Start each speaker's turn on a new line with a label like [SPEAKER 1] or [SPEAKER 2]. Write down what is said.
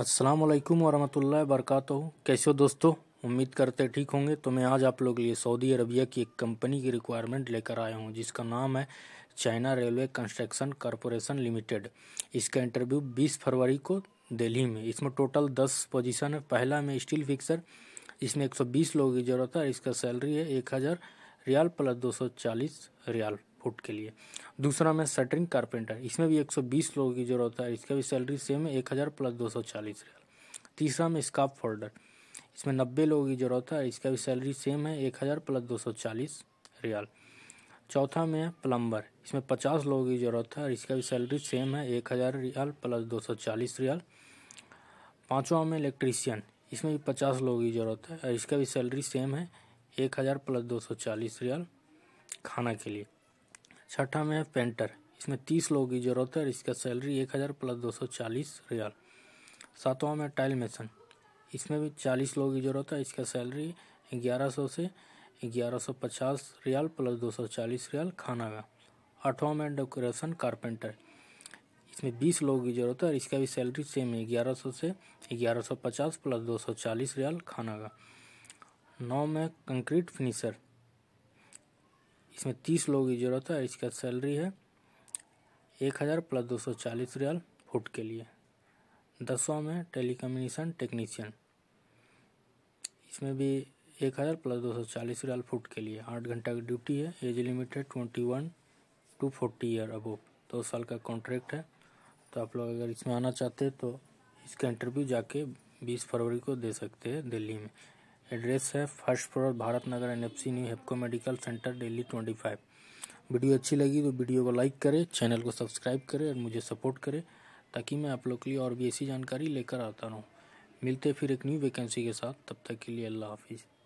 [SPEAKER 1] अस्सलाम वालेकुम वरहमतुल्लाहि वरकत कैसे हो दोस्तों उम्मीद करते ठीक होंगे तो मैं आज आप लोग लिए सऊदी अरबिया की एक कंपनी की रिक्वायरमेंट लेकर आया हूँ जिसका नाम है China railway construction corporation limited इसका इंटरव्यू 20 फरवरी को दिल्ली में इसमें टोटल दस पोजिशन है पहला में स्टील फिक्सर इसमें एक लोगों की ज़रूरत है इसका सैलरी है एक हज़ार रियाल प्लस दो सौ चालीस रियाल फुट के लिए दूसरा में सटरिंग कारपेंटर इसमें भी 120 लोगों की ज़रूरत है इसका भी सैलरी सेम है एक हज़ार प्लस दो सौ चालीस रियाल तीसरा में स्काप फोल्डर इसमें नब्बे लोगों की ज़रूरत है इसका भी सैलरी सेम है एक हज़ार प्लस दो सौ चालीस रियाल चौथा में प्लम्बर इसमें पचास लोगों की ज़रूरत है और इसका भी सैलरी सेम है एक हज़ार रियाल प्लस दो सौ चालीस रियाल पाँचवा में इलेक्ट्रीशियन इसमें भी पचास लोगों की ज़रूरत है और इसका भी सैलरी सेम है एक हज़ार प्लस दो सौ चालीस रियाल खाना के लिए छठा में है पेंटर इसमें तीस लोगों की ज़रूरत है और इसका सैलरी एक हज़ार प्लस दो सौ चालीस रियाल सातवां में टाइल मेसन इसमें भी चालीस लोगों की ज़रूरत है इसका सैलरी ग्यारह सौ से ग्यारह सौ पचास रियाल प्लस दो सौ चालीस रियाल खाना का आठवां में डेकोरेशन कारपेंटर इसमें बीस लोगों की ज़रूरत है और इसका भी सैलरी सेम है ग्यारह सौ से ग्यारह सौ पचास प्लस दो सौ चालीस रियाल खाना का नौ में कंक्रीट फिनिशर इसमें तीस लोगों की ज़रूरत है इसका सैलरी है एक हज़ार प्लस दो सौ चालीस रियाल फुट के लिए दसवा में टेली कम्युनिकेशन टेक्नीशियन इसमें भी एक हज़ार प्लस दो सौ चालीस रियाल फुट के लिए आठ घंटा की ड्यूटी है age limited twenty one to forty year above दो साल का कॉन्ट्रैक्ट है तो आप लोग अगर इसमें आना चाहते हैं तो इसका इंटरव्यू जाके बीस फरवरी को दे सकते हैं दिल्ली में एड्रेस है first floor Bharat Nagar N new Hepco medical centre daily twenty five video अच्छी लगी तो वीडियो को लाइक करें चैनल को सब्सक्राइब करें और मुझे सपोर्ट करें ताकि मैं आप लोग के लिए और भी ऐसी जानकारी लेकर आता रहूँ मिलते फिर एक न्यू वैकेंसी के साथ तब तक के लिए अल्लाह हाफिज़